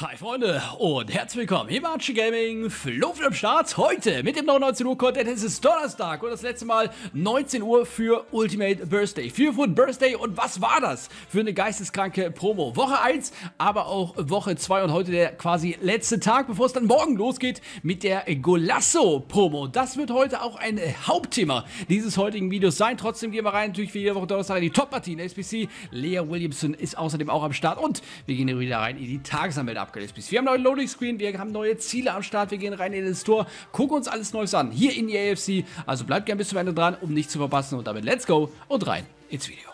Hi Freunde und herzlich willkommen, hier war Gaming, Flo am Start, heute mit dem neuen 19 Uhr Content, es ist Donnerstag und das letzte Mal 19 Uhr für Ultimate Birthday, 4 Foot Birthday und was war das für eine geisteskranke Promo, Woche 1, aber auch Woche 2 und heute der quasi letzte Tag, bevor es dann morgen losgeht mit der Golasso Promo, das wird heute auch ein Hauptthema dieses heutigen Videos sein, trotzdem gehen wir rein, natürlich wie jede Woche Donnerstag in die Top-Partien, SPC, Lea Williamson ist außerdem auch am Start und wir gehen wieder rein in die Tagesanmeldung Upgrade XPs. Wir haben neue Loading Screen, wir haben neue Ziele am Start, wir gehen rein in den Store, gucken uns alles Neues an, hier in die AFC. Also bleibt gerne bis zum Ende dran, um nichts zu verpassen. Und damit let's go und rein ins Video.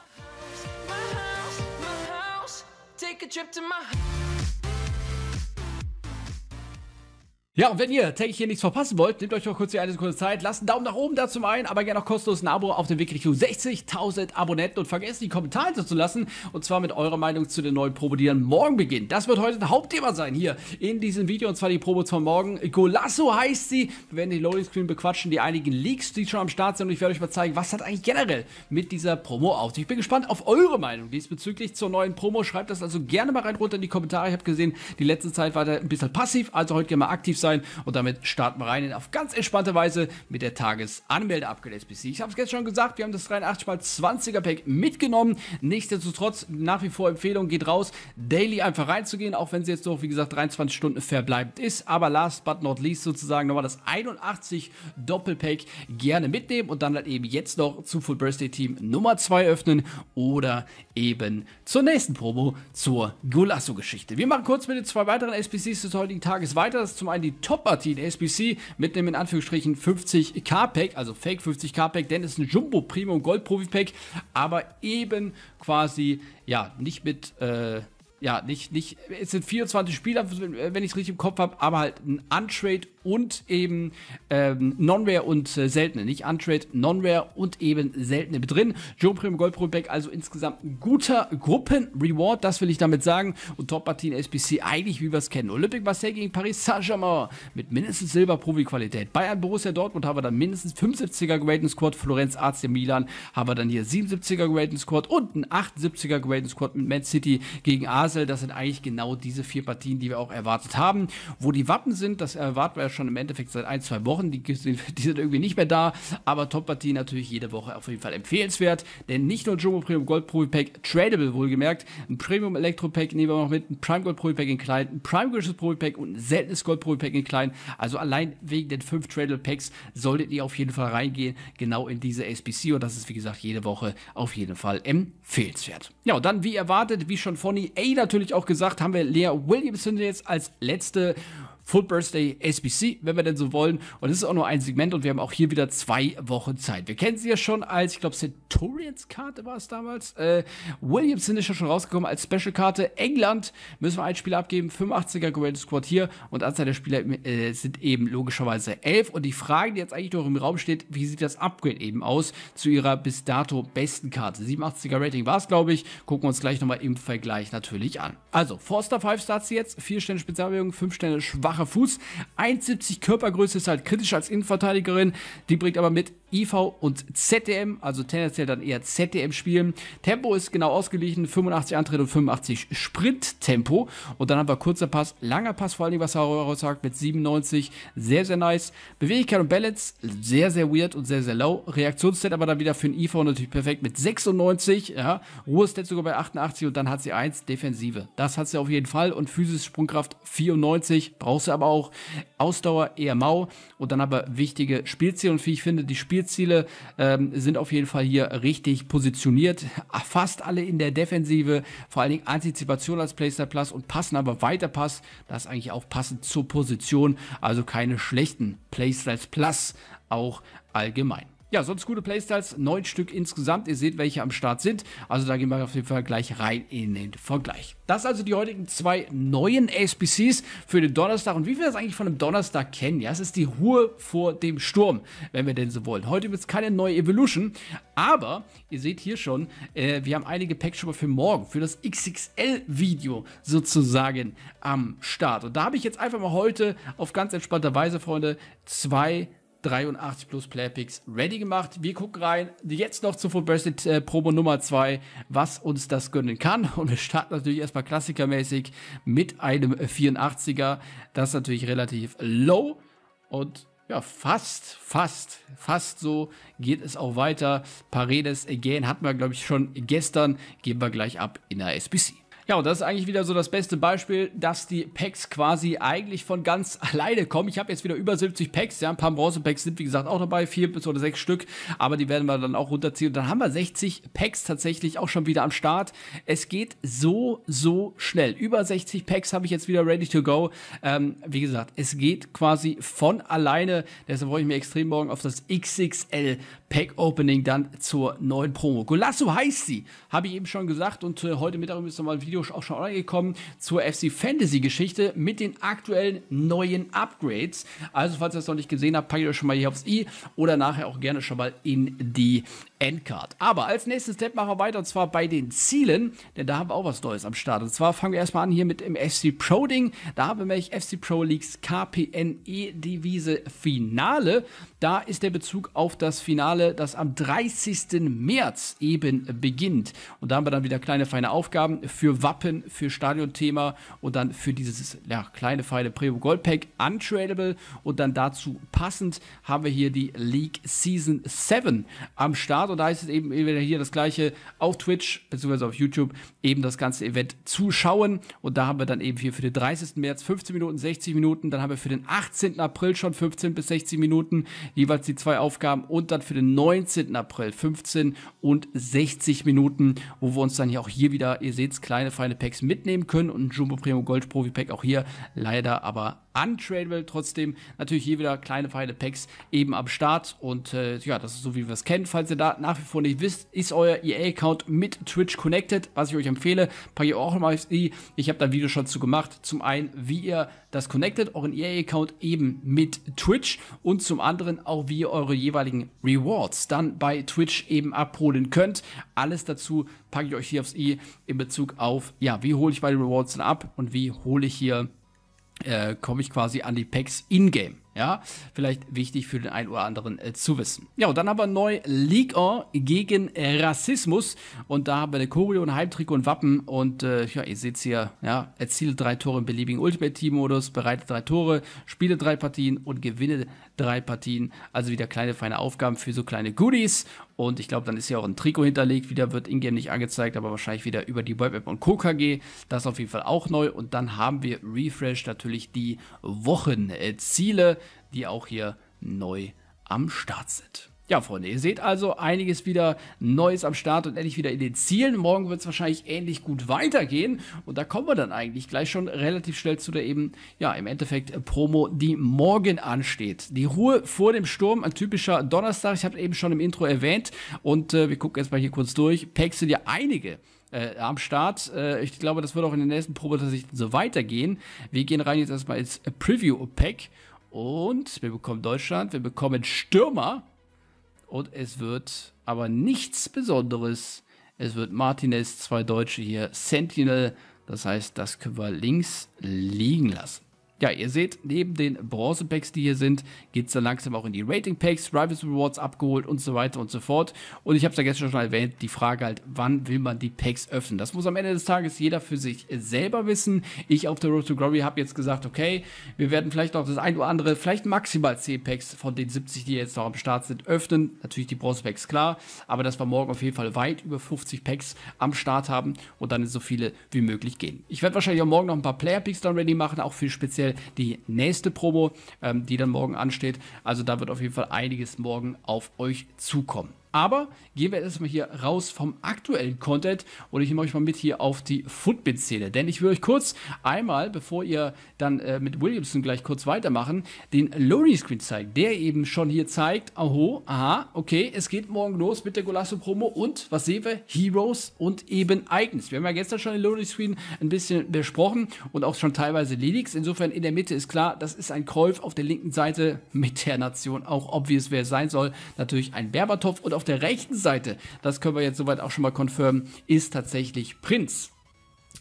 Ja, und wenn ihr täglich hier nichts verpassen wollt, nehmt euch doch kurz die eine Sekunde Zeit, lasst einen Daumen nach oben da zum einen, aber gerne auch kostenlos ein Abo auf dem Weg Richtung 60.000 Abonnenten und vergesst die Kommentare zu lassen und zwar mit eurer Meinung zu den neuen Probe, die dann morgen beginnen. Das wird heute ein Hauptthema sein hier in diesem Video und zwar die Probe von morgen. Golasso heißt sie. Wir werden die Loading Screen bequatschen, die einigen Leaks, die schon am Start sind und ich werde euch mal zeigen, was hat eigentlich generell mit dieser Promo auf sich. Ich bin gespannt auf eure Meinung diesbezüglich zur neuen Promo. Schreibt das also gerne mal rein runter in die Kommentare. Ich habe gesehen, die letzte Zeit war da ein bisschen passiv, also heute gerne mal aktiv sein sein. Und damit starten wir rein in auf ganz entspannte Weise mit der Tagesanmelde-Upgrade spc Ich habe es jetzt schon gesagt, wir haben das 83x20er Pack mitgenommen. Nichtsdestotrotz nach wie vor Empfehlung, geht raus, daily einfach reinzugehen, auch wenn es jetzt noch, wie gesagt, 23 Stunden verbleibend ist. Aber last but not least sozusagen nochmal das 81 Doppelpack gerne mitnehmen und dann halt eben jetzt noch zu Full Birthday Team Nummer 2 öffnen oder eben zur nächsten Promo zur gulasso geschichte Wir machen kurz mit den zwei weiteren SPCs des heutigen Tages weiter. Das ist zum einen die die Top-Partie in SBC mit einem in Anführungsstrichen 50k-Pack, also Fake 50k-Pack, denn es ist ein Jumbo Premium Gold Profi-Pack, aber eben quasi, ja, nicht mit, äh, ja, nicht, nicht, es sind 24 Spieler, wenn ich es richtig im Kopf habe, aber halt ein Untrade und eben ähm, Non-Rare und äh, seltene. Nicht Untrade, Non-Rare und eben seltene mit drin. Joe Premium Gold Pro Back, also insgesamt ein guter Gruppen-Reward, das will ich damit sagen. Und Top-Partien SBC eigentlich, wie wir es kennen. Olympic Marseille gegen Paris Saint-Germain mit mindestens Silber-Profi-Qualität. Bayern Borussia Dortmund haben wir dann mindestens 75er Graden Squad. Florenz AC Milan haben wir dann hier 77er Graden Squad und ein 78er Graden Squad mit Man City gegen Asien. Basel. Das sind eigentlich genau diese vier Partien, die wir auch erwartet haben. Wo die Wappen sind, das erwarten wir ja schon im Endeffekt seit ein, zwei Wochen. Die, die sind irgendwie nicht mehr da. Aber Top-Partien natürlich jede Woche auf jeden Fall empfehlenswert. Denn nicht nur Jumbo Premium Gold Profi Pack, tradable wohlgemerkt, ein Premium Elektro Pack nehmen wir noch mit, ein Prime Gold Profi Pack in klein, ein Prime Gold Profi Pack und ein seltenes Gold Profi Pack in klein. Also allein wegen den fünf Tradable Packs solltet ihr auf jeden Fall reingehen, genau in diese SPC. Und das ist, wie gesagt, jede Woche auf jeden Fall empfehlenswert. Ja, und dann, wie erwartet, wie schon von die Ada natürlich auch gesagt, haben wir Lea Williamson jetzt als letzte Full Birthday SBC, wenn wir denn so wollen. Und es ist auch nur ein Segment und wir haben auch hier wieder zwei Wochen Zeit. Wir kennen sie ja schon als, ich glaube, Centurions-Karte war es damals. Äh, Williamson ist ja schon rausgekommen als Special-Karte. England müssen wir ein Spiel abgeben, 85er Greatest Squad hier und Anzahl der Spieler äh, sind eben logischerweise 11. Und die Frage, die jetzt eigentlich noch im Raum steht, wie sieht das Upgrade eben aus zu ihrer bis dato besten Karte? 87er Rating war es, glaube ich. Gucken wir uns gleich nochmal im Vergleich natürlich an. Also, Forster 5 Starts jetzt, 4 Sterne Spezialwährung, 5 Sterne schwache flacher Fuß. 1,70 Körpergröße ist halt kritisch als Innenverteidigerin. Die bringt aber mit IV und ZDM, also tendenziell dann eher ZDM spielen. Tempo ist genau ausgeglichen, 85 Antritt und 85 Sprinttempo. Und dann haben wir kurzer Pass, langer Pass, vor allem was Harold sagt, mit 97, sehr, sehr nice. Beweglichkeit und Balance, sehr, sehr weird und sehr, sehr low. Reaktionszeit aber dann wieder für den IV natürlich perfekt mit 96, ja. Ruhestat sogar bei 88 und dann hat sie 1 Defensive. Das hat sie auf jeden Fall und physische Sprungkraft 94, brauchst du aber auch. Ausdauer eher mau und dann aber wichtige Spielziele und wie ich finde, die Spiel Spielziele ähm, sind auf jeden Fall hier richtig positioniert. Fast alle in der Defensive, vor allen Dingen Antizipation als Playstyle Plus und passen aber weiter Pass. Das ist eigentlich auch passend zur Position. Also keine schlechten Playstyles Plus, auch allgemein ja, sonst gute Playstyles, neun Stück insgesamt. Ihr seht, welche am Start sind. Also da gehen wir auf jeden Fall gleich rein in den Vergleich. Das also die heutigen zwei neuen ASPCs für den Donnerstag. Und wie wir das eigentlich von einem Donnerstag kennen, ja, es ist die Ruhe vor dem Sturm, wenn wir denn so wollen. Heute gibt es keine neue Evolution, aber ihr seht hier schon, äh, wir haben einige Packs schon mal für morgen, für das XXL-Video sozusagen am Start. Und da habe ich jetzt einfach mal heute auf ganz entspannter Weise, Freunde, zwei 83 plus Playpicks ready gemacht. Wir gucken rein, jetzt noch zur Footbursted äh, Promo Nummer 2, was uns das gönnen kann. Und wir starten natürlich erstmal klassikermäßig mit einem 84er. Das ist natürlich relativ low und ja, fast, fast, fast so geht es auch weiter. Paredes again hatten wir, glaube ich, schon gestern. Geben wir gleich ab in der SBC. Ja, und das ist eigentlich wieder so das beste Beispiel, dass die Packs quasi eigentlich von ganz alleine kommen. Ich habe jetzt wieder über 70 Packs, ja, ein paar Bronze-Packs sind wie gesagt auch dabei, vier bis oder sechs Stück, aber die werden wir dann auch runterziehen. Und dann haben wir 60 Packs tatsächlich auch schon wieder am Start. Es geht so, so schnell. Über 60 Packs habe ich jetzt wieder ready to go. Ähm, wie gesagt, es geht quasi von alleine. Deshalb freue ich mich extrem morgen auf das XXL Pack Opening dann zur neuen Promo. Golasso heißt sie, habe ich eben schon gesagt und äh, heute Mittag müssen wir mal ein Video Video auch schon online gekommen zur FC Fantasy Geschichte mit den aktuellen neuen Upgrades. Also falls ihr das noch nicht gesehen habt, packt ihr euch schon mal hier aufs i oder nachher auch gerne schon mal in die Endcard. Aber als nächstes Step machen wir weiter und zwar bei den Zielen, denn da haben wir auch was Neues am Start. Und zwar fangen wir erstmal an hier mit dem FC Pro Ding. Da haben wir nämlich FC Pro Leagues KPNE Devise Finale. Da ist der Bezug auf das Finale, das am 30. März eben beginnt. Und da haben wir dann wieder kleine feine Aufgaben für Wappen, für Stadionthema und dann für dieses ja, kleine feine Premium Gold Pack untradable. Und dann dazu passend haben wir hier die League Season 7 am Start. Und da ist es eben wieder hier das gleiche auf Twitch bzw. auf YouTube eben das ganze Event zuschauen. Und da haben wir dann eben hier für den 30. März 15 Minuten, 60 Minuten. Dann haben wir für den 18. April schon 15 bis 60 Minuten jeweils die zwei Aufgaben und dann für den 19. April 15 und 60 Minuten, wo wir uns dann hier auch hier wieder, ihr seht es, kleine feine Packs mitnehmen können und ein Jumbo Primo Gold Profi Pack auch hier leider aber untradable. Trotzdem natürlich hier wieder kleine feine Packs eben am Start. Und äh, ja, das ist so, wie wir es kennen. Falls ihr da nach wie vor nicht wisst, ist euer EA-Account mit Twitch connected. Was ich euch empfehle, packe ich auch nochmal die. Ich habe da ein Video schon zu gemacht. Zum einen, wie ihr das connected, euren EA-Account eben mit Twitch. Und zum anderen auch, wie ihr eure jeweiligen Rewards dann bei Twitch eben abholen könnt. Alles dazu packe ich euch hier aufs i e in Bezug auf, ja, wie hole ich meine Rewards dann ab und wie hole ich hier äh, komme ich quasi an die Packs in-game. Ja, vielleicht wichtig für den einen oder anderen äh, zu wissen. Ja, und dann haben wir neu League On gegen äh, Rassismus. Und da haben wir eine Choreo, ein Heimtrikot und Wappen. Und äh, ja, ihr seht es hier, ja, erziele drei Tore im beliebigen Ultimate-Team-Modus, bereite drei Tore, spiele drei Partien und gewinne drei Partien. Also wieder kleine, feine Aufgaben für so kleine Goodies. Und ich glaube, dann ist ja auch ein Trikot hinterlegt. Wieder wird Ingame nicht angezeigt, aber wahrscheinlich wieder über die Web-App und Co. KG. Das ist auf jeden Fall auch neu. Und dann haben wir Refresh natürlich die Wochenziele die auch hier neu am Start sind. Ja, Freunde, ihr seht also einiges wieder Neues am Start und endlich wieder in den Zielen. Morgen wird es wahrscheinlich ähnlich gut weitergehen. Und da kommen wir dann eigentlich gleich schon relativ schnell zu der eben, ja, im Endeffekt äh, Promo, die morgen ansteht. Die Ruhe vor dem Sturm, ein typischer Donnerstag. Ich habe eben schon im Intro erwähnt. Und äh, wir gucken jetzt mal hier kurz durch. Packs sind ja einige. Äh, am Start. Äh, ich glaube, das wird auch in den nächsten Probe tatsächlich so weitergehen. Wir gehen rein jetzt erstmal ins Preview-Pack und wir bekommen Deutschland, wir bekommen Stürmer. Und es wird aber nichts Besonderes. Es wird Martinez, zwei Deutsche hier, Sentinel. Das heißt, das können wir links liegen lassen. Ja, ihr seht, neben den Bronze-Packs, die hier sind, geht es dann langsam auch in die Rating-Packs, Rivals Rewards abgeholt und so weiter und so fort. Und ich habe es ja gestern schon erwähnt, die Frage halt, wann will man die Packs öffnen? Das muss am Ende des Tages jeder für sich äh, selber wissen. Ich auf der Road to Glory habe jetzt gesagt, okay, wir werden vielleicht noch das ein oder andere, vielleicht maximal 10 Packs von den 70, die jetzt noch am Start sind, öffnen. Natürlich die Bronze-Packs, klar, aber dass wir morgen auf jeden Fall weit über 50 Packs am Start haben und dann in so viele wie möglich gehen. Ich werde wahrscheinlich auch morgen noch ein paar Player-Picks dann ready machen, auch für speziell die nächste Promo, ähm, die dann morgen ansteht. Also da wird auf jeden Fall einiges morgen auf euch zukommen. Aber gehen wir erstmal hier raus vom aktuellen Content und ich nehme euch mal mit hier auf die Footbit-Szene. Denn ich will euch kurz einmal, bevor ihr dann äh, mit Williamson gleich kurz weitermachen, den Loading-Screen zeigen, der eben schon hier zeigt, aho, aha, okay, es geht morgen los mit der Golasso-Promo und was sehen wir? Heroes und eben Icons. Wir haben ja gestern schon den Loading-Screen ein bisschen besprochen und auch schon teilweise Lelix. Insofern in der Mitte ist klar, das ist ein Käuf auf der linken Seite mit der Nation, auch obvious, wer es sein soll. Natürlich ein Berbatov und auf auf der rechten Seite, das können wir jetzt soweit auch schon mal konfirmen, ist tatsächlich Prinz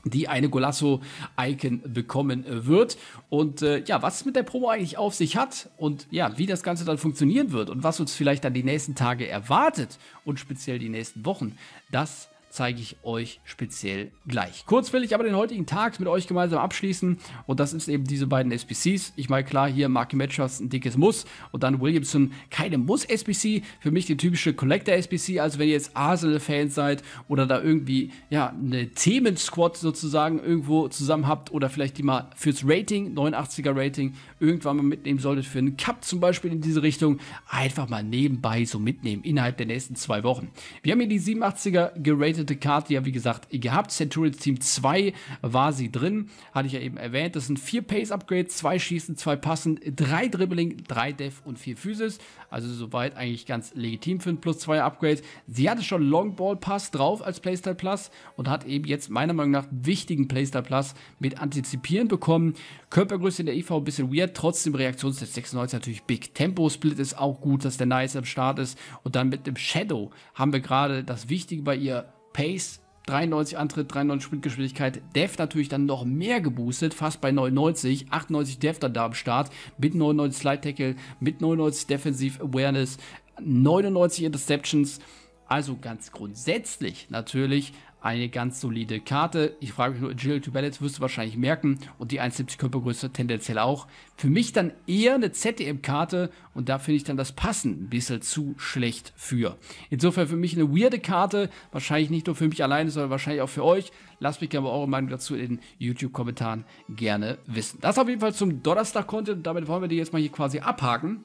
die eine Golasso-Icon bekommen wird. Und äh, ja, was es mit der Promo eigentlich auf sich hat und ja, wie das Ganze dann funktionieren wird und was uns vielleicht dann die nächsten Tage erwartet und speziell die nächsten Wochen, das zeige ich euch speziell gleich. Kurz will ich aber den heutigen Tag mit euch gemeinsam abschließen und das ist eben diese beiden SBCs. Ich meine klar, hier Marky Matchers ein dickes Muss und dann Williamson keine Muss-SBC. Für mich die typische Collector-SBC, also wenn ihr jetzt Arsenal-Fans seid oder da irgendwie ja eine Themen-Squad sozusagen irgendwo zusammen habt oder vielleicht die mal fürs Rating, 89er-Rating, irgendwann mal mitnehmen solltet für einen Cup zum Beispiel in diese Richtung, einfach mal nebenbei so mitnehmen innerhalb der nächsten zwei Wochen. Wir haben hier die 87er geratet geratete Karte ja, wie gesagt, gehabt. Centurions Team 2 war sie drin, hatte ich ja eben erwähnt. Das sind vier Pace-Upgrades, zwei Schießen, zwei Passen, drei Dribbling, drei Def und vier Physis. Also soweit eigentlich ganz legitim für ein Plus 2 Upgrade. Sie hatte schon Long Ball Pass drauf als Playstyle Plus und hat eben jetzt meiner Meinung nach wichtigen Playstyle Plus mit Antizipieren bekommen. Körpergröße in der IV ein bisschen weird, trotzdem Reaktionstest 96 natürlich big. Tempo-Split ist auch gut, dass der Nice am Start ist. Und dann mit dem Shadow haben wir gerade das Wichtige bei ihr Pace 93 Antritt, 93 Sprintgeschwindigkeit, Dev natürlich dann noch mehr geboostet, fast bei 99, 98 Dev dann da am Start, mit 99 Slide Tackle, mit 99 Defensive Awareness, 99 Interceptions, also ganz grundsätzlich natürlich eine ganz solide Karte. Ich frage mich nur, Agility Balance wirst du wahrscheinlich merken und die 1,70 Körpergröße tendenziell auch. Für mich dann eher eine ZDM-Karte und da finde ich dann das Passen ein bisschen zu schlecht für. Insofern für mich eine weirde Karte, wahrscheinlich nicht nur für mich alleine, sondern wahrscheinlich auch für euch. Lasst mich gerne mal eure Meinung dazu in den YouTube-Kommentaren gerne wissen. Das auf jeden Fall zum Donnerstag-Content und damit wollen wir die jetzt mal hier quasi abhaken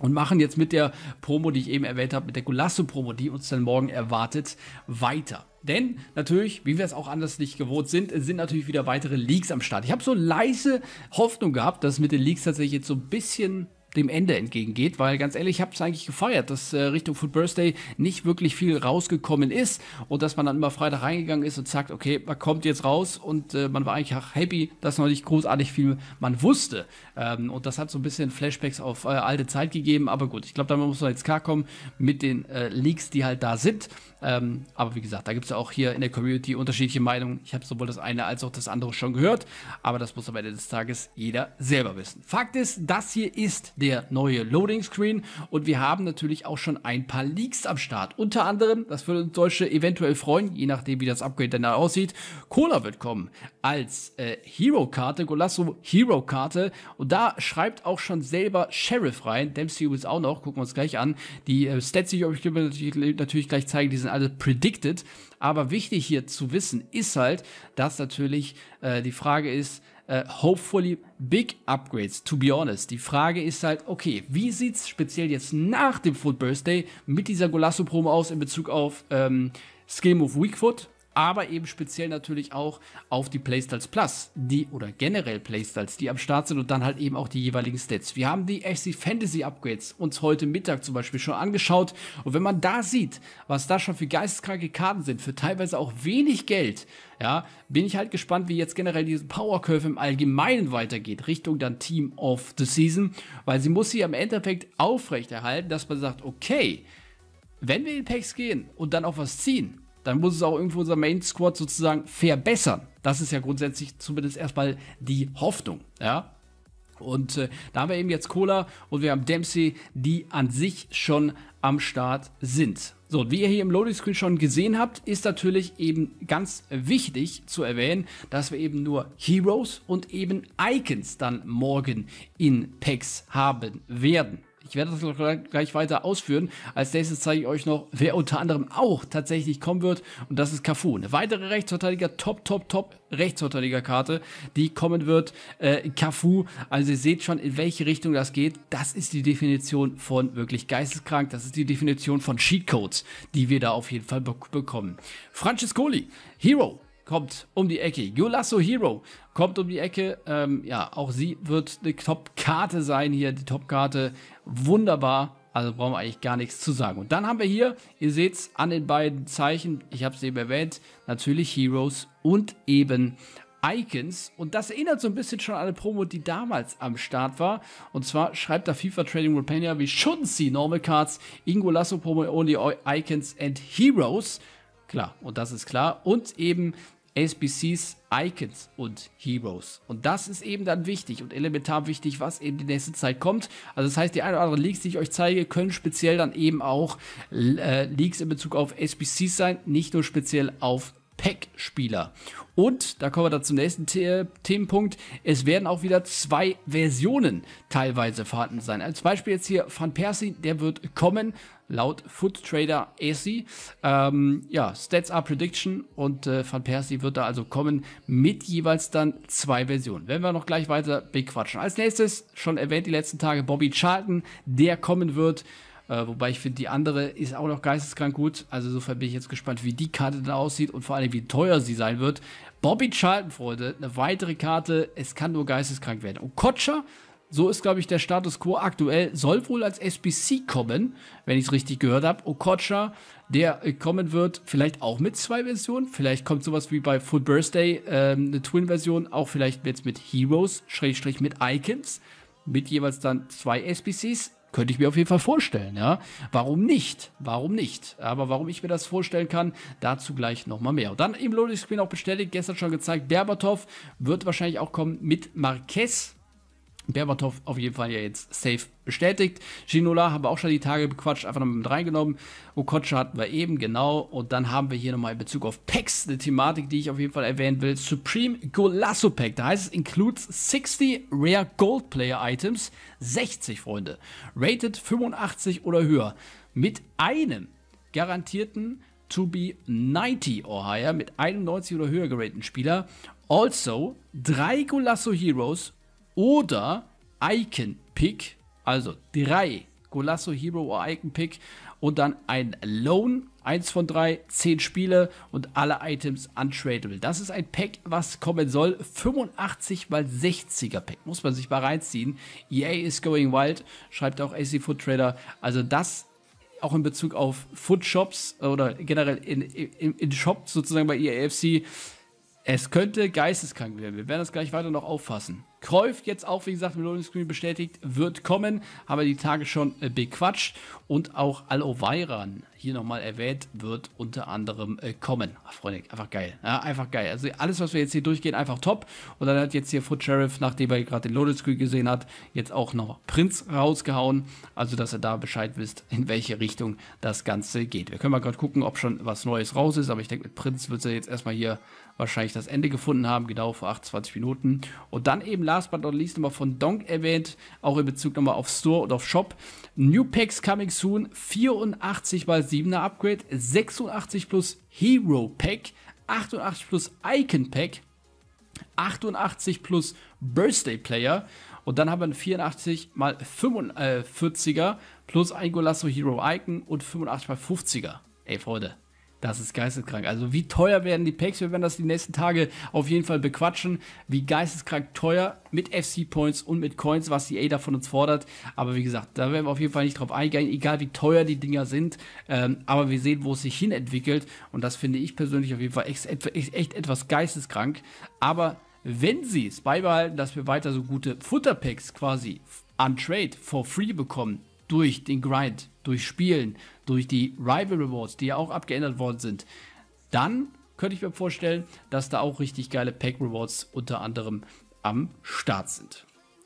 und machen jetzt mit der Promo, die ich eben erwähnt habe, mit der Gulasso-Promo, die uns dann morgen erwartet, weiter. Denn natürlich, wie wir es auch anders nicht gewohnt sind, sind natürlich wieder weitere Leaks am Start. Ich habe so leise Hoffnung gehabt, dass mit den Leaks tatsächlich jetzt so ein bisschen dem Ende entgegengeht, weil ganz ehrlich, ich habe es eigentlich gefeiert, dass äh, Richtung Food Birthday nicht wirklich viel rausgekommen ist und dass man dann immer Freitag reingegangen ist und sagt, okay, man kommt jetzt raus und äh, man war eigentlich auch happy, dass noch nicht großartig viel man wusste. Ähm, und das hat so ein bisschen Flashbacks auf äh, alte Zeit gegeben, aber gut, ich glaube, da muss man jetzt klar kommen mit den äh, Leaks, die halt da sind. Ähm, aber wie gesagt, da gibt es ja auch hier in der Community unterschiedliche Meinungen. Ich habe sowohl das eine als auch das andere schon gehört, aber das muss am Ende des Tages jeder selber wissen. Fakt ist, das hier ist der der neue Loading Screen. Und wir haben natürlich auch schon ein paar Leaks am Start. Unter anderem, das würde uns Deutsche eventuell freuen, je nachdem, wie das Upgrade dann aussieht. Cola wird kommen als äh, Hero-Karte, Golasso Hero-Karte. Und da schreibt auch schon selber Sheriff rein. Dempsey ist auch noch, gucken wir uns gleich an. Die äh, Stats, die ich euch natürlich gleich zeigen, die sind alle predicted. Aber wichtig hier zu wissen ist halt, dass natürlich äh, die Frage ist, Uh, hopefully big upgrades, to be honest. Die Frage ist halt, okay, wie sieht's speziell jetzt nach dem Foot Birthday mit dieser Golasso-Promo aus in Bezug auf ähm, Skill Move Weakfoot? aber eben speziell natürlich auch auf die Playstyles Plus, die oder generell Playstyles, die am Start sind und dann halt eben auch die jeweiligen Stats. Wir haben die FC Fantasy Upgrades uns heute Mittag zum Beispiel schon angeschaut und wenn man da sieht, was da schon für geisteskranke Karten sind, für teilweise auch wenig Geld, ja, bin ich halt gespannt, wie jetzt generell diese Power Curve im Allgemeinen weitergeht, Richtung dann Team of the Season, weil sie muss sie im Endeffekt aufrechterhalten, dass man sagt, okay, wenn wir in Packs gehen und dann auch was ziehen, dann muss es auch irgendwo unser Main Squad sozusagen verbessern. Das ist ja grundsätzlich zumindest erstmal die Hoffnung, ja. Und äh, da haben wir eben jetzt Cola und wir haben Dempsey, die an sich schon am Start sind. So, wie ihr hier im Loading Screen schon gesehen habt, ist natürlich eben ganz wichtig zu erwähnen, dass wir eben nur Heroes und eben Icons dann morgen in Packs haben werden ich werde das gleich weiter ausführen. Als nächstes zeige ich euch noch, wer unter anderem auch tatsächlich kommen wird. Und das ist Cafu. Eine weitere Rechtsverteidiger, top, top, top Rechtsverteidigerkarte, die kommen wird. Äh, Cafu, also ihr seht schon, in welche Richtung das geht. Das ist die Definition von wirklich geisteskrank. Das ist die Definition von Cheatcodes, die wir da auf jeden Fall be bekommen. Francescoli, Hero, kommt um die Ecke. Yolasso Hero kommt um die Ecke. Ähm, ja, auch sie wird eine Top-Karte sein hier. Die Top-Karte wunderbar. Also brauchen wir eigentlich gar nichts zu sagen. Und dann haben wir hier, ihr seht es an den beiden Zeichen, ich habe es eben erwähnt, natürlich Heroes und eben Icons. Und das erinnert so ein bisschen schon an eine Promo, die damals am Start war. Und zwar schreibt da FIFA Trading World Pania, we shouldn't see normal cards, Ingo Lasso Promo only Icons and Heroes. Klar, und das ist klar. Und eben SBCs, Icons und Heroes. Und das ist eben dann wichtig und elementar wichtig, was eben die nächste Zeit kommt. Also das heißt, die ein oder anderen Leaks, die ich euch zeige, können speziell dann eben auch äh, Leaks in Bezug auf SBCs sein, nicht nur speziell auf Pack-Spieler. Und da kommen wir dann zum nächsten The Themenpunkt. Es werden auch wieder zwei Versionen teilweise vorhanden sein. Als Beispiel jetzt hier Van Persie, der wird kommen, laut Foot Trader AC. Ähm, ja, Stats are Prediction und äh, Van Persie wird da also kommen mit jeweils dann zwei Versionen. Werden wir noch gleich weiter bequatschen. Als nächstes, schon erwähnt die letzten Tage, Bobby Charlton, der kommen wird. Äh, wobei ich finde, die andere ist auch noch geisteskrank gut. Also insofern bin ich jetzt gespannt, wie die Karte dann aussieht und vor allem, wie teuer sie sein wird. Bobby Charlton, Freunde, eine weitere Karte. Es kann nur geisteskrank werden. Und Kotscher, so ist, glaube ich, der Status quo aktuell, soll wohl als SBC kommen, wenn ich es richtig gehört habe. Okocha, der äh, kommen wird, vielleicht auch mit zwei Versionen. Vielleicht kommt sowas wie bei Full Birthday ähm, eine Twin-Version, auch vielleicht jetzt mit Heroes, Schrägstrich mit Icons, mit jeweils dann zwei SBCs. Könnte ich mir auf jeden Fall vorstellen, ja. Warum nicht? Warum nicht? Aber warum ich mir das vorstellen kann, dazu gleich nochmal mehr. Und dann im Loading Screen auch bestätigt, gestern schon gezeigt, Berbatov wird wahrscheinlich auch kommen mit Marquez Berbatov auf jeden Fall ja jetzt safe bestätigt. Ginola haben wir auch schon die Tage bequatscht, einfach nochmal mit reingenommen. Okocha hatten wir eben, genau. Und dann haben wir hier nochmal in Bezug auf Packs eine Thematik, die ich auf jeden Fall erwähnen will. Supreme Golasso Pack. Da heißt es, includes 60 Rare Gold Player Items. 60, Freunde. Rated 85 oder höher. Mit einem garantierten to be 90 or higher, mit 91 oder höher gerateten Spieler. Also drei Golasso Heroes oder Icon Pick, also drei Golasso Hero Icon Pick und dann ein Loan, eins von drei, zehn Spiele und alle Items untradable. Das ist ein Pack, was kommen soll. 85 mal 60er Pack, muss man sich mal reinziehen. EA is going wild, schreibt auch AC Foot Trader. Also das auch in Bezug auf Food Shops oder generell in, in, in Shops sozusagen bei EAFC. Es könnte geisteskrank werden. Wir werden das gleich weiter noch auffassen. Käuft jetzt auch, wie gesagt, Loading Screen bestätigt, wird kommen, haben wir die Tage schon äh, bequatscht und auch Alovairan, hier nochmal erwähnt, wird unter anderem äh, kommen. Ach, Freunde, einfach geil, ja, einfach geil. Also alles, was wir jetzt hier durchgehen, einfach top. Und dann hat jetzt hier Foot Sheriff, nachdem er gerade den Loaded Screen gesehen hat, jetzt auch noch Prinz rausgehauen, also dass er da Bescheid wisst, in welche Richtung das Ganze geht. Wir können mal gerade gucken, ob schon was Neues raus ist, aber ich denke, mit Prinz wird er jetzt erstmal hier wahrscheinlich das Ende gefunden haben, genau vor 28 Minuten. Und dann eben leider last but not least nochmal von Donk erwähnt, auch in Bezug nochmal auf Store und auf Shop. New Packs coming soon, 84 mal 7er Upgrade, 86 plus Hero Pack, 88 plus Icon Pack, 88 plus Birthday Player und dann haben wir einen 84 mal 45er äh, plus ein Golasso Hero Icon und 85 mal 50er. Ey Freunde, das ist geisteskrank. Also wie teuer werden die Packs? Wir werden das die nächsten Tage auf jeden Fall bequatschen. Wie geisteskrank teuer mit FC-Points und mit Coins, was die ADA von uns fordert. Aber wie gesagt, da werden wir auf jeden Fall nicht drauf eingehen, egal wie teuer die Dinger sind. Ähm, aber wir sehen, wo es sich hin entwickelt. Und das finde ich persönlich auf jeden Fall echt, echt, echt etwas geisteskrank. Aber wenn sie es beibehalten, dass wir weiter so gute Futterpacks quasi untrade for free bekommen durch den Grind durch Spielen, durch die Rival Rewards, die ja auch abgeändert worden sind, dann könnte ich mir vorstellen, dass da auch richtig geile Pack Rewards unter anderem am Start sind.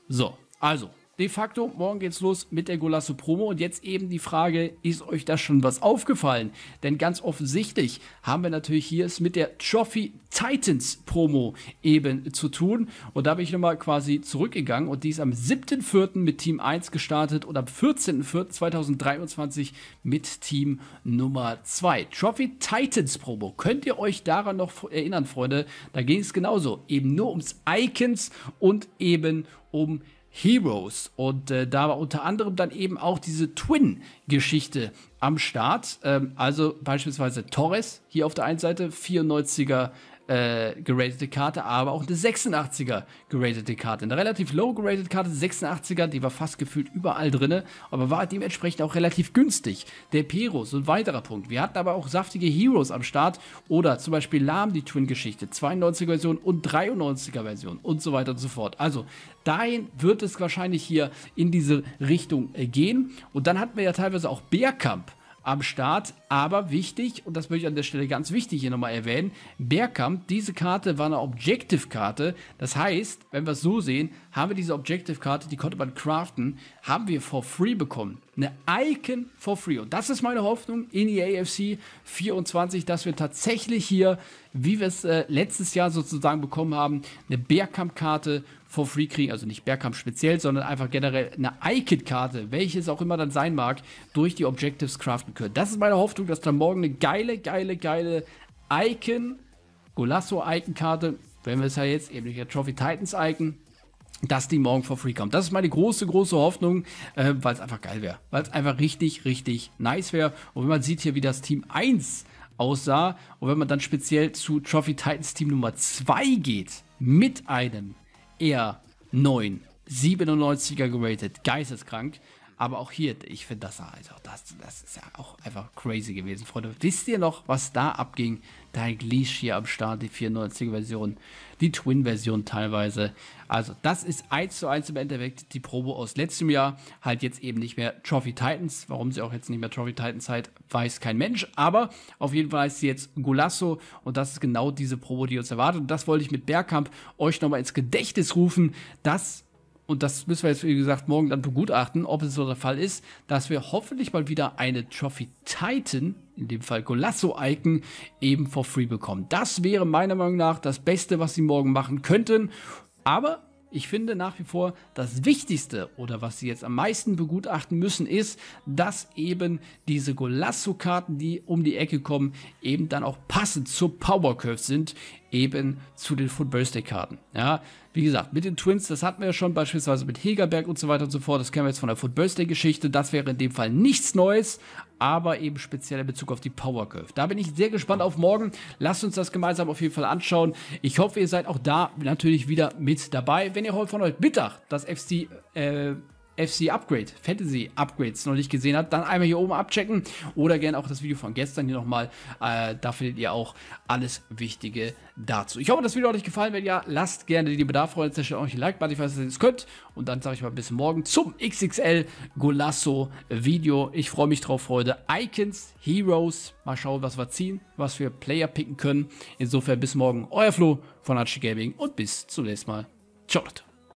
So, also de facto, morgen geht's los mit der Golasso Promo. Und jetzt eben die Frage, ist euch da schon was aufgefallen? Denn ganz offensichtlich haben wir natürlich hier es mit der Trophy Titans Promo eben zu tun. Und da bin ich nochmal quasi zurückgegangen und die ist am 7.4. mit Team 1 gestartet und am 14.4.2023 mit Team Nummer 2. Trophy Titans Promo. Könnt ihr euch daran noch erinnern, Freunde? Da ging es genauso. Eben nur ums Icons und eben um Heroes. Und äh, da war unter anderem dann eben auch diese Twin-Geschichte am Start. Ähm, also beispielsweise Torres hier auf der einen Seite, 94er äh, geratete Karte, aber auch eine 86er geratete Karte. Eine relativ low gerated Karte, 86er, die war fast gefühlt überall drinne, aber war dementsprechend auch relativ günstig. Der Peros, so ein weiterer Punkt. Wir hatten aber auch saftige Heroes am Start oder zum Beispiel Lahm, die Twin-Geschichte, 92er Version und 93er Version und so weiter und so fort. Also dahin wird es wahrscheinlich hier in diese Richtung äh, gehen. Und dann hatten wir ja teilweise auch Bärkamp am Start. Aber wichtig, und das möchte ich an der Stelle ganz wichtig hier nochmal erwähnen, Bergkamp, diese Karte war eine Objective-Karte. Das heißt, wenn wir es so sehen, haben wir diese Objective-Karte, die konnte man craften, haben wir for free bekommen. Eine Icon for free. Und das ist meine Hoffnung in die AFC 24, dass wir tatsächlich hier, wie wir es äh, letztes Jahr sozusagen bekommen haben, eine Bergkamp-Karte for free kriegen, also nicht Bergkampf speziell, sondern einfach generell eine icon karte welches auch immer dann sein mag, durch die Objectives craften können. Das ist meine Hoffnung, dass dann morgen eine geile, geile, geile Icon, Golasso-Icon-Karte, wenn wir es ja jetzt eben nicht der Trophy Titans-Icon, dass die morgen for free kommt. Das ist meine große, große Hoffnung, äh, weil es einfach geil wäre. Weil es einfach richtig, richtig nice wäre. Und wenn man sieht hier, wie das Team 1 aussah und wenn man dann speziell zu Trophy Titans Team Nummer 2 geht, mit einem eher 9. 97er geratet, geisteskrank. Aber auch hier, ich finde das, also das, das ist ja auch einfach crazy gewesen, Freunde. Wisst ihr noch, was da abging? Da Leash hier am Start, die 94er-Version, die Twin-Version teilweise. Also das ist 1 zu 1 im Endeffekt die Probe aus letztem Jahr. Halt jetzt eben nicht mehr Trophy Titans. Warum sie auch jetzt nicht mehr Trophy Titans heißt, halt, weiß kein Mensch. Aber auf jeden Fall heißt sie jetzt Golasso. Und das ist genau diese Probe, die uns erwartet. Und das wollte ich mit Bergkamp euch nochmal ins Gedächtnis rufen, dass und das müssen wir jetzt, wie gesagt, morgen dann begutachten, ob es so der Fall ist, dass wir hoffentlich mal wieder eine Trophy Titan, in dem Fall Golasso Icon, eben for free bekommen. Das wäre meiner Meinung nach das Beste, was sie morgen machen könnten. Aber ich finde nach wie vor das Wichtigste oder was Sie jetzt am meisten begutachten müssen, ist, dass eben diese Golasso-Karten, die um die Ecke kommen, eben dann auch passend zur Power Curve sind, eben zu den Birthday karten Ja, wie gesagt, mit den Twins, das hatten wir ja schon, beispielsweise mit Hegerberg und so weiter und so fort. Das kennen wir jetzt von der Birthday geschichte Das wäre in dem Fall nichts Neues, aber eben speziell in Bezug auf die Power Curve. Da bin ich sehr gespannt auf morgen. Lasst uns das gemeinsam auf jeden Fall anschauen. Ich hoffe, ihr seid auch da natürlich wieder mit dabei. Wenn ihr heute von heute Mittag das FC. Äh, FC Upgrade, Fantasy Upgrades noch nicht gesehen habt, dann einmal hier oben abchecken oder gerne auch das Video von gestern hier nochmal. Äh, da findet ihr auch alles Wichtige dazu. Ich hoffe, das Video hat euch gefallen. Wenn ja, lasst gerne die Bedarf freuen. Jetzt euch ein Like, weil ich ihr es könnt. Und dann sage ich mal bis morgen zum XXL Golasso Video. Ich freue mich drauf, Freunde. Icons, Heroes. Mal schauen, was wir ziehen, was wir Player picken können. Insofern bis morgen. Euer Flo von Archie Gaming und bis zum nächsten Mal. Ciao.